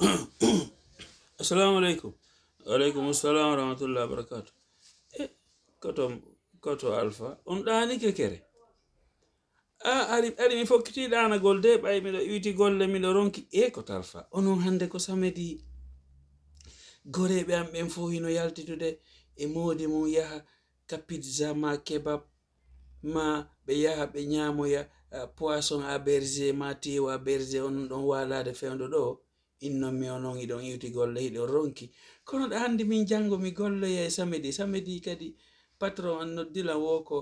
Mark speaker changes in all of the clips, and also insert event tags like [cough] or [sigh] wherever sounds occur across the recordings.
Speaker 1: [coughs] assalamu aleykum waleykum assalam warahmatullah wabarakatu e eh, koto koto alpha on ɗanike kere a ari ari mi fokkiti ɗanagol de ɓay miɗo iwiti golle miɗo ronki e eh, koto alpha onon hande ko samedi goreɓe am ɓen fo hino yaltitude e modi mum yaha ka pidza ma kebab ma ɓe yaha ɓe ñamoya poisson a berger ma tew a berger onon ɗon walade fewdo ɗo innon mi onongi ɗon iwti golle hiɗon ronki kono ɗa hannde min janngo mi golloya e samedi samedi kadi patron an noddila wo ko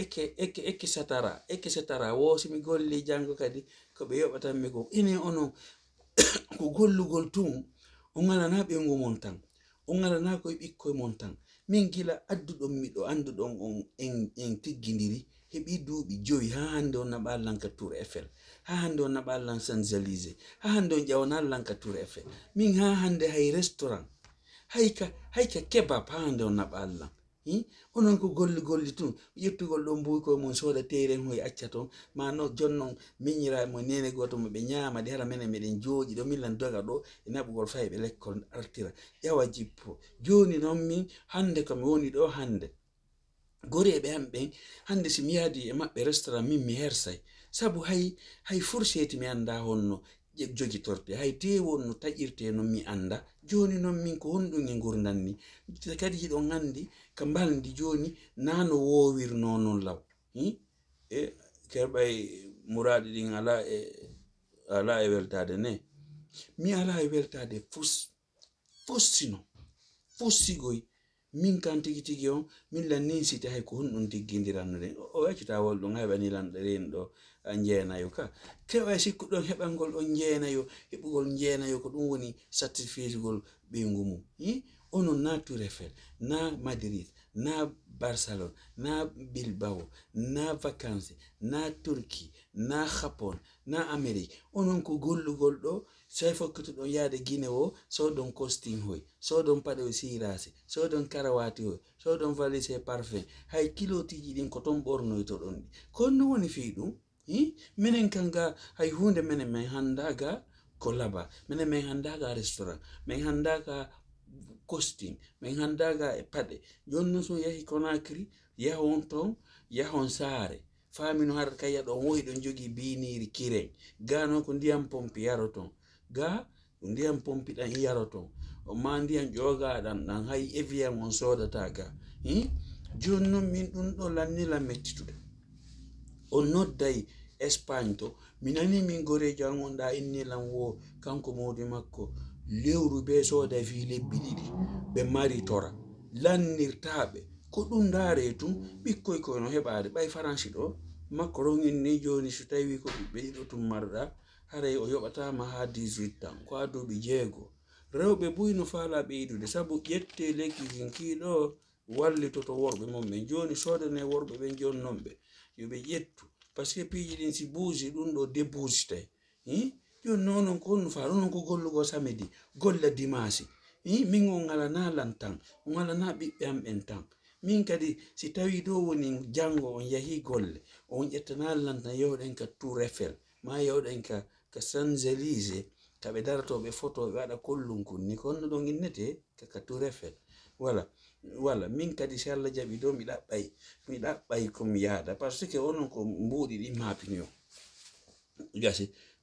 Speaker 1: eke eke eke satara eke satara woosi mi golli janngo kadi ko ɓe yoɓatanmi ko enen onon [coughs] ko gollugol tun on alana ɓenngu mon tan on alana koye ɓikkoye mon tan min gila adduɗon miɗo annduɗon on en en tigginiri heɓi duuɓi joyi ha hande on naɓa lanka tour effel ha hande on naɓa lan sanzalise ha hande on ƴawna lanka tour effel min ha hande hay restaurant hayka hayka kebab ha hande on naɓa lan i hm? onon ko golli golli tun ƴettugol ɗo mbuwi koye mon sooda teren hoye acca toon ma no jonnon miñira mo nene gooto mo ɓe ñaama de hara mene meɗen jooƴi ɗo millan doga ɗo e naɓugol fayi ɓe lekkol artira ƴawa jippo jooni noon min hande komi woni ɗo hande gori e ɓe am ɓen hannde si mi yaadi e maɓɓe restaurant min mi hersay sabu hay hay fourcheti mi annda honno jogi torte hay te won no taƴirte noon mi annda jooni noon min ko honɗum e ngurdan ni kadi hiɗon anndi ka mbalndi jooni naa no woowirno noon law e kerɓay muraaɗi ɗin alaa e alaa e weltaade ne mi alaa e weltaade fus fossino fossigoy min kan tigi tigi on min lan nin siti hay ko hunɗum tiggidiranno o waccita wol ɗum hayɓanilanɗo ren ɗo jeenayo ka tewa sikkuɗon heɓalngol ɗon jeenayo heɓugol jeenayo ko ɗum woni sacrifice gol ɓeygu mum onon na tour eiffel na madrid na Barcelona, na Bilbao, na vacance, na Turki, na Japon, na Amerique. Onon ko gollugol ɗo soy fokkatu ɗon yahde Guinée o so ɗon costume hoy, so ɗon paɗe o sirase, so ɗon karawati hoy, so ɗon valise parfum. Hay kilotiji ɗin ko ton ɓornoyto ɗon ɗi. Kon no woni fii ɗum? minen kanga hay hunde menen min handaga ko laba minen min handaga restaurant min handaka costing min handaga e paɗe jonnon so yahi conacry yahon ton yahon saare famino har kayya ɗon wohi ɗon jogi biniri kiren ga no ko ndiyam pompi yaroton ga ndiyam pompi ɗan yaroton ma ndiyam ƴogaɗan ɗan hay evian on sodata ga i hm? jonnon min ɗum ɗo lannila mettituɗe o nodday espagne to mi nani min gorejo an gonɗa innilan wo kanko modi makko lewru be sooda fi lebbi ɗiɗi ɓe mari tora lannirtaɓe ko ɗum ndaare tun ɓikkoy koyno heɓaade ɓay faranci ɗo makko ron en ni jooni so tawi ko ɓiɓɓe ɗiɗo tun marɗa haray o yoɓatama ha 18 tan ko ha duuɓi jeego rewɓe buyno faala ɓeydude sabu ƴette lekki hinkiiɗo wallitoto worɓe mon ɓen jooni soodane worɓe ɓen jooni noon ɓe yoɓe ƴettu par ce que piiji ɗin si buusi ɗum ɗo debbuusi tawi hm? jooni noon on ko honno faa ɗon on ko gollugoo samedi golla dimasi i min on ngalana lan tan on ngalana ɓiɓɓe am ɓen tan min kadi si tawi ɗo woni janngo on yahi golle on ƴettanal lan tan yewɗen ka tour effel ma yewɗen ka ka sanzélise ka ɓe daratoɓe photo ɓe waɗa kollum kunni ko honno ɗon innete kaka tour effel voilà voilà min kadi si allah jaɓi ɗo mi ɗaɓɓay mi ɗaɓɓay komi yaada par ce que onon ko mbuuɗi ɗi mapinio gasi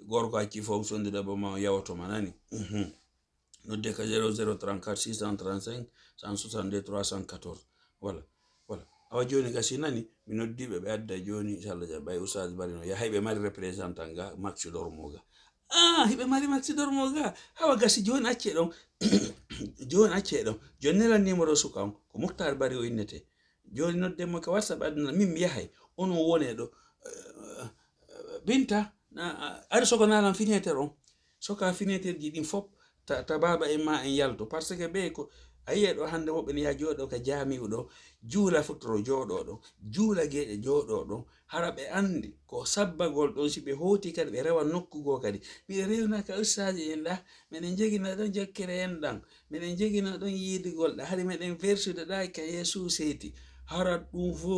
Speaker 1: gorko hakki fof sondidaba ma yawatoma nani mhm. nodde ka 00364665 voilà voilà awa joni gasi nani mi noddiɓe ɓe adda joni inchallah jaɓa ɓay ustad barino yahayɓe mari représentant ga maxi dormoga ah, hiɓe mari maxi dormoga awa gasi joni acce ɗon [coughs] joni acce ɗon joni nelan numéro suka on ko moctar bari o innete joni noddemo ka watsa ɓe addana min mi yahay onon wone ɗo eh, eh, binta uh, uh, aɗa soko nalan finiétére on soka finiétére ji ɗin fof ta baba en ma en yalto par ce que ɓey ko a yiya ɗo hannde woɓɓe ne yaha jooɗo ka jamiuɗo juula futoro jooɗo ɗon juula geeɗe jooɗo ɗon hara ɓe anndi ko sabbagol ɗon si ɓe hooti kadi ɓe rewa nokkugo kadi mbiɗa rewnaka ustaji en ɗa miɗen jegina ɗon jokkere en ɗan miɗen jegina ɗon yiidugol ɗa hade meɗen versudeɗa ka yesu seeti harat ɗum fo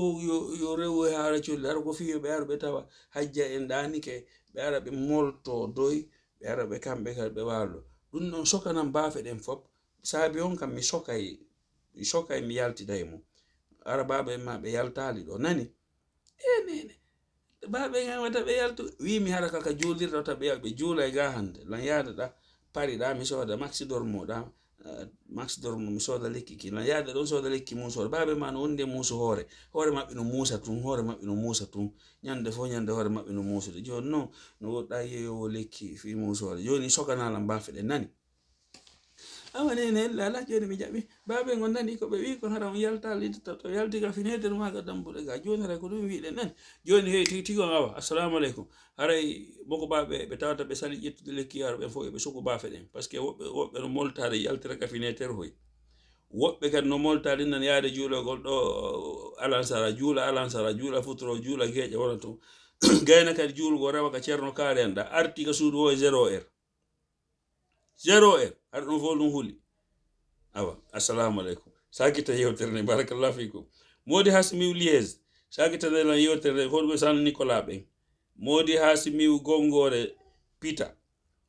Speaker 1: yo rewo e haara colli ara ko fiiwe ɓe ara ɓe tawa hajja en ɗanike ɓe ara ɓe molto doy ɓe ara ɓe kamɓe kadi ɓe waallo ɗum ɗon sokanan baafe ɗen fof saabi on kam mi sokay mi sokay mi yaltiday mum ara baaba en ma ɓe yaltaali ɗo nani enene baaɓe en wata ɓe yalto wimi hara kaka juulirta wata ɓe yaw ɓe juula e ga hande lan yaada ɗa pariɗa mi sooda maxidormoɗama Eh, max dorm mi sooda lekki ki no yaade ɗon sooda lekki mum sooda baaɓe ma no wondi e muusu hoore hoore maɓɓe no muusa tun hoore maɓɓe no muusa tun ñande fof ñande hoore maɓɓe no muusude jooni noon no woɗɗa yeeyowo lekki fi muusoore jooni sokanalam baafe ɗe nani amma nene elle ala joni mi jaɓi baaɓe gon nani ko ɓe wi kono hara on yalta lidde taw taw yalti ka fini heden maga dambuɗe ga joni hara ko ɗum wiɗen nan joni hey tigi tigi on assalamu aleykum haray boko baaɓe ɓe tawata ɓe sali ƴettude lekki yaro ɓen fof eɓe suku baafe ɗen par que woɓɓe woɓɓe no moltare yaltira ka finetere hoy woɓɓe kadi no moltare nan yaade juulogol ɗo alansara juula alansara juula futoro juula gueeƴe wona toon [clears throat] gayna kadi juulugo rewa ka ceerno kaari ɗa arti suudu o e zéro er. zéro heure ar ɗum fof ɗum huli awa assalamu aleykum sakita yewtere nde barakallahu fikum modi ha simiw liége sakita ndelan yewtere nde hoɗum e san nicolas ɓen modi ha simiw gongore pita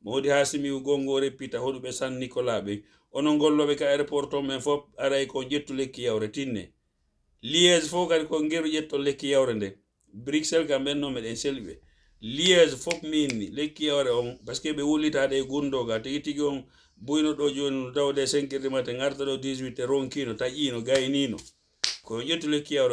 Speaker 1: modi ha simiw gongore pita hoɗuɓe san nicolas ɓen onon golloɓe ka aéroport ton men fof aray kon ƴettu lekki yawre tinne liége fof kadi ko ngeru ƴetto lekki yawre nde bruxelles kam ɓen no meɗen selɓi liège fof minni lekki on par ce que ɓe gundoga tigi tigi on buyno ɗo joni no tawde cinq heure du matin ronkino gaynino ko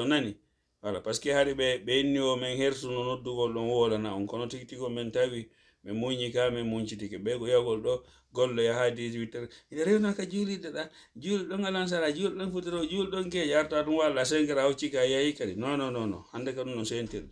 Speaker 1: nani voilà par ce que haade ɓe ɓe inni o min hersuno noddugol ɗon wolana on kono tigi tigi min tawi men muñi ka no no ɓe ko yawgol ɗo gollo yaha 18 ina ɗa juuli ɗon alansara juuli ɗon futoro juuli ɗon arta ɗum walla cinq a no, no, No, no, no, no. non ka no